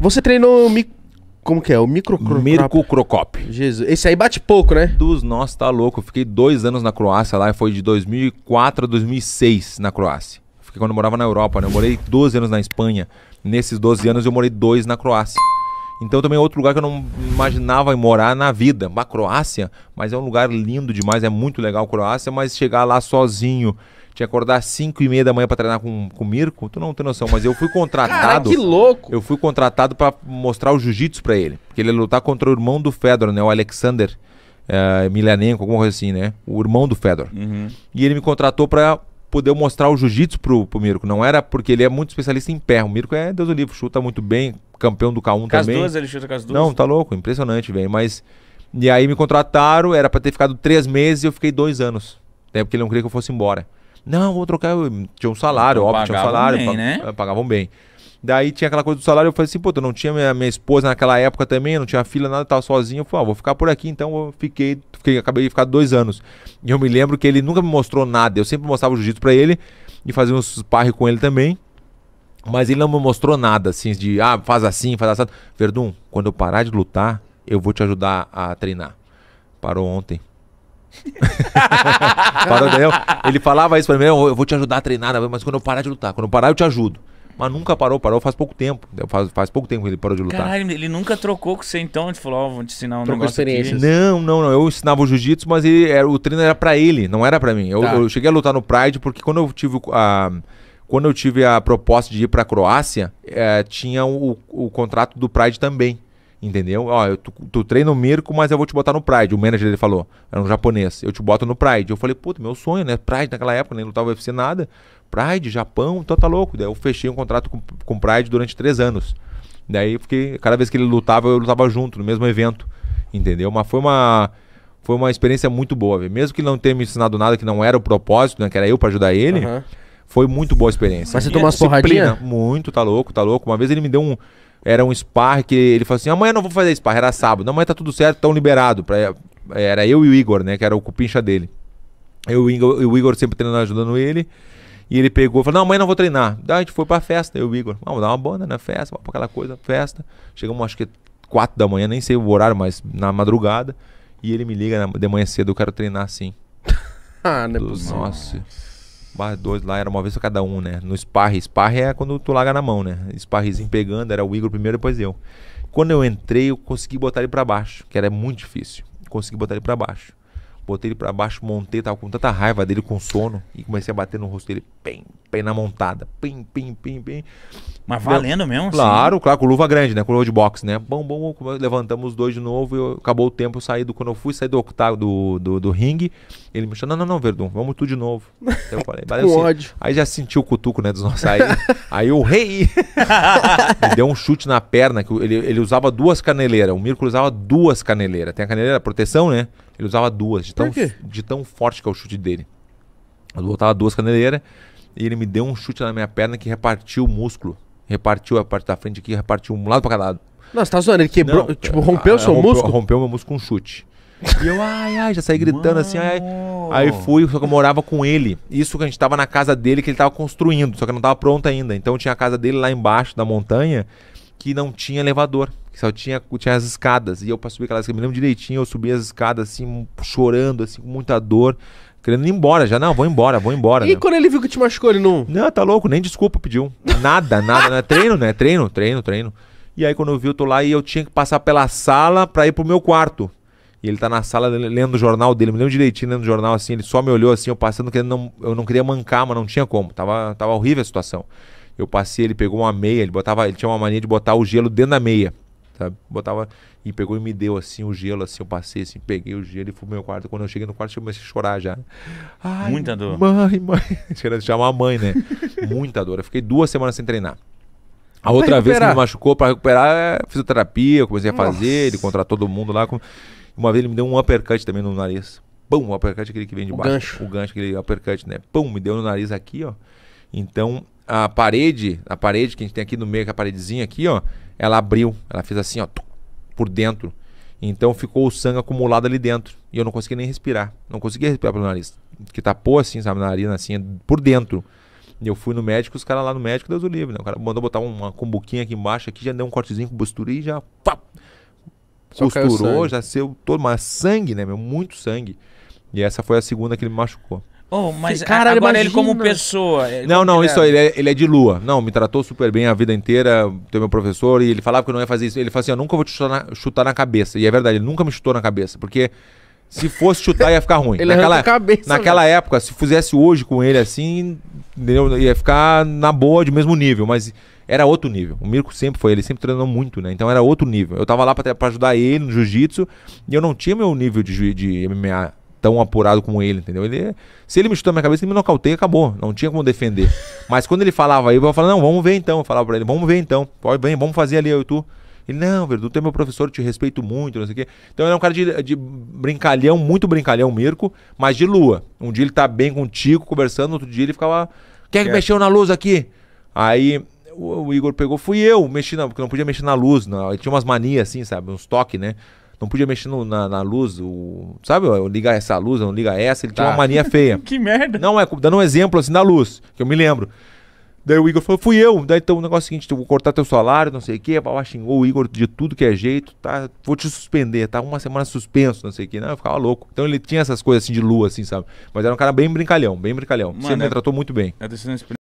Você treinou o mic... Como que é? O microcrocop. Jesus. Esse aí bate pouco, né? Dos nós, tá louco. Eu fiquei dois anos na Croácia lá. Foi de 2004 a 2006 na Croácia. Fiquei quando eu morava na Europa, né? Eu morei 12 anos na Espanha. Nesses 12 anos eu morei dois na Croácia. Então também é outro lugar que eu não imaginava morar na vida. A Croácia, mas é um lugar lindo demais, é muito legal a Croácia, mas chegar lá sozinho tinha que acordar às 5 e meia da manhã pra treinar com, com o Mirko. Tu não tem noção, mas eu fui contratado. Cara, que louco! Eu fui contratado pra mostrar o jiu-jitsu pra ele. Porque ele ia lutar contra o irmão do Fedor, né? O Alexander uh, eh, Milanenko, alguma coisa assim, né? O irmão do Fedor. Uhum. E ele me contratou pra poder mostrar o jiu-jitsu pro, pro Mirko. Não era porque ele é muito especialista em pé. O Mirko é Deus do livro, chuta muito bem, campeão do K1 com também. As duas, ele chuta com as duas. Não, tá louco, impressionante, velho. Mas. E aí me contrataram, era pra ter ficado três meses e eu fiquei dois anos. Até né, porque ele não queria que eu fosse embora. Não, vou trocar. Eu, tinha um salário, então, óbvio, tinha um salário. Bem, pag né? É, pagavam bem. Daí tinha aquela coisa do salário, eu falei assim, pô, eu não tinha minha, minha esposa naquela época também, não tinha filha, nada, tava sozinho. Eu falei, ah, vou ficar por aqui, então eu fiquei, fiquei, acabei de ficar dois anos. E eu me lembro que ele nunca me mostrou nada, eu sempre mostrava o jiu-jitsu pra ele e fazia uns parre com ele também. Mas ele não me mostrou nada, assim, de, ah, faz assim, faz assim. Verdun, quando eu parar de lutar, eu vou te ajudar a treinar. Parou ontem, Paradel, ele falava isso pra mim, eu vou te ajudar a treinar, né, mas quando eu parar de lutar, quando eu parar eu te ajudo. Mas nunca parou, parou faz pouco tempo. Faz, faz pouco tempo que ele parou de lutar. Caralho, ele nunca trocou com você então? Ele falou, ó, oh, vou te ensinar um negócio aqui. Não, não, não. Eu ensinava o jiu-jitsu, mas ele, era, o treino era pra ele, não era pra mim. Eu, tá. eu, cheguei a lutar no Pride porque quando eu tive a... Quando eu tive a proposta de ir pra Croácia, é, tinha o, o contrato do Pride também. Entendeu? Ó, eu, tu, tu treina o Mirko, mas eu vou te botar no Pride. O manager dele falou, era um japonês, eu te boto no Pride. Eu falei, puta, meu sonho, né? Pride naquela época, nem lutava UFC nada. Pride, Japão, então tá louco. Daí eu fechei um contrato com, com Pride durante três anos. Daí porque cada vez que ele lutava, eu lutava junto, no mesmo evento. Entendeu? Mas foi uma foi uma experiência muito boa, viu? mesmo que não tenha me ensinado nada que não era o propósito, né, que era eu para ajudar ele. Uhum. Foi muito boa a experiência. Mas você tomou umas porradinhas? Muito, tá louco, tá louco. Uma vez ele me deu um era um spar que ele falou assim: amanhã não vou fazer spar, era sábado. Amanhã tá tudo certo, tão liberado. Pra... É, era eu e o Igor, né? Que era o cupincha dele. Eu e o Igor sempre treinando, ajudando ele. E ele pegou e falou: Não, amanhã não vou treinar. Daí a gente foi pra festa, eu e o Igor. Ah, vamos dar uma banda na né? festa, vamos pra aquela coisa, festa. Chegamos, acho que quatro da manhã, nem sei o horário, mas na madrugada. E ele me liga de manhã cedo: Eu quero treinar sim. ah, não é possível. Nossa barra dois lá era uma vez cada um, né? No sparre sparre é quando tu larga na mão, né? Sparringzinho pegando, era o Igor primeiro, depois eu. Quando eu entrei, eu consegui botar ele para baixo, que era muito difícil. Consegui botar ele para baixo. Botei ele pra baixo, montei, tava com tanta raiva dele, com sono. E comecei a bater no rosto dele, bem pim na montada. Pim, pim, pim, pim. Mas valendo mesmo? Claro, claro, com luva grande, né? Com luva de boxe, né? Bom, bom, bom. Levantamos os dois de novo e eu, acabou o tempo. Eu saí do, quando eu fui sair do octágono do, do, do ringue, ele me chamou, não, não, não, Verdun, vamos tudo de novo. eu falei, valeu. ódio. Aí já senti o cutuco, né, dos nossos. Aí, aí eu rei. ele deu um chute na perna, que ele, ele usava duas caneleiras. O Mirko usava duas caneleiras. Tem a caneleira, proteção, né? Ele usava duas, de tão, de tão forte que é o chute dele. Eu botava duas caneleiras e ele me deu um chute na minha perna que repartiu o músculo. Repartiu a parte da frente aqui, repartiu um lado pra cada lado. Não, você tá zoando, ele quebrou, Não, tipo, rompeu o ah, seu rompeu, músculo? Rompeu meu músculo com um chute. E eu, ai, ai, já saí gritando Mano. assim, ai. Aí fui, só que eu morava com ele. Isso que a gente tava na casa dele que ele tava construindo, só que não tava pronto ainda. Então tinha a casa dele lá embaixo da montanha que não tinha elevador, que só tinha, tinha as escadas. E eu para subir aquelas escadas, me lembro direitinho, eu subi as escadas assim, chorando, assim, com muita dor. Querendo ir embora, já não, vou embora, vou embora. E né? quando ele viu que te machucou, ele não. Não, tá louco, nem desculpa pediu. Nada, nada, né? Treino, né? Treino, treino, treino. E aí quando eu vi, eu tô lá e eu tinha que passar pela sala pra ir pro meu quarto. E ele tá na sala lendo o jornal dele, me lembro direitinho lendo o jornal assim, ele só me olhou assim, eu passando, que não, eu não queria mancar, mas não tinha como, tava, tava horrível a situação eu passei, ele pegou uma meia, ele botava, ele tinha uma mania de botar o gelo dentro da meia, sabe? Botava e pegou e me deu assim o gelo, assim, eu passei assim, peguei o gelo e fui pro meu quarto. Quando eu cheguei no quarto, eu comecei a chorar já. Ai, Muita dor. Mãe, mãe. Querendo chamar a mãe, né? Muita dor. Eu fiquei duas semanas sem treinar. A outra vez que me machucou para recuperar, é, fisioterapia, eu comecei a fazer, Nossa. ele contratou todo mundo lá. Uma vez ele me deu um uppercut também no nariz. Pum, o uppercut é aquele que vem de baixo. O gancho. O gancho, aquele uppercut, né? Pum, me deu no nariz aqui, ó. Então, a parede, a parede que a gente tem aqui no meio, que a paredezinha aqui, ó, ela abriu, ela fez assim, ó, por dentro. Então ficou o sangue acumulado ali dentro. E eu não consegui nem respirar. Não conseguia respirar pelo nariz. Que tapou assim, sabe, narina assim, por dentro. E eu fui no médico, os caras lá no médico, Deus o livre, né? O cara mandou botar uma cumbuquinha aqui embaixo, aqui já deu um cortezinho com bisturi e já pá, costurou, já saiu todo, mas sangue, né, meu? Muito sangue. E essa foi a segunda que ele me machucou. Oh, mas Cara, agora imagina. ele como pessoa. Ele não, não, isso aí, ele, é, ele é de lua. Não, me tratou super bem a vida inteira, teu meu professor, e ele falava que eu não ia fazer isso. Ele falou assim: eu nunca vou te chutar na, chutar na cabeça. E é verdade, ele nunca me chutou na cabeça, porque se fosse chutar ia ficar ruim. ele naquela cabeça, naquela né? época, se fizesse hoje com ele assim, entendeu? ia ficar na boa, de mesmo nível, mas era outro nível. O Mirko sempre foi, ele sempre treinou muito, né? Então era outro nível. Eu tava lá para ajudar ele no jiu-jitsu e eu não tinha meu nível de, de MMA tão apurado como ele, entendeu? Ele, se ele me chutou na minha cabeça, ele me nocauteia, acabou. Não tinha como defender. Mas quando ele falava aí, eu falava, não, vamos ver então. Eu falava pra ele, vamos ver então. Pode bem, vamos fazer ali, eu e tu. Ele, não, Verdu, tu é meu professor, te respeito muito, não sei o quê. Então ele é um cara de, de brincalhão, muito brincalhão, Mirko, mas de lua. Um dia ele tá bem contigo, conversando, outro dia ele ficava. Quem é que mexeu na luz aqui? Aí o, o Igor pegou, fui eu, mexi na, porque não podia mexer na luz, não. ele tinha umas manias assim, sabe? Uns toques, né? Não podia mexer no, na, na, luz, o, sabe? Eu, essa luz, não liga essa, ele tá. tinha uma tá. mania feia. que merda! Não, é, dando um exemplo assim da luz, que eu me lembro. Daí o Igor falou, fui eu. Daí então o negócio é o seguinte, eu vou cortar teu salário, não sei o quê. Papai xingou o Igor de tudo que é jeito, tá? Vou te suspender, tá? Uma semana suspenso, não sei o quê. Não, eu ficava louco. Então ele tinha essas coisas assim de lua, assim, sabe? Mas era um cara bem brincalhão, bem brincalhão. Mano, é... me tratou muito bem. É, é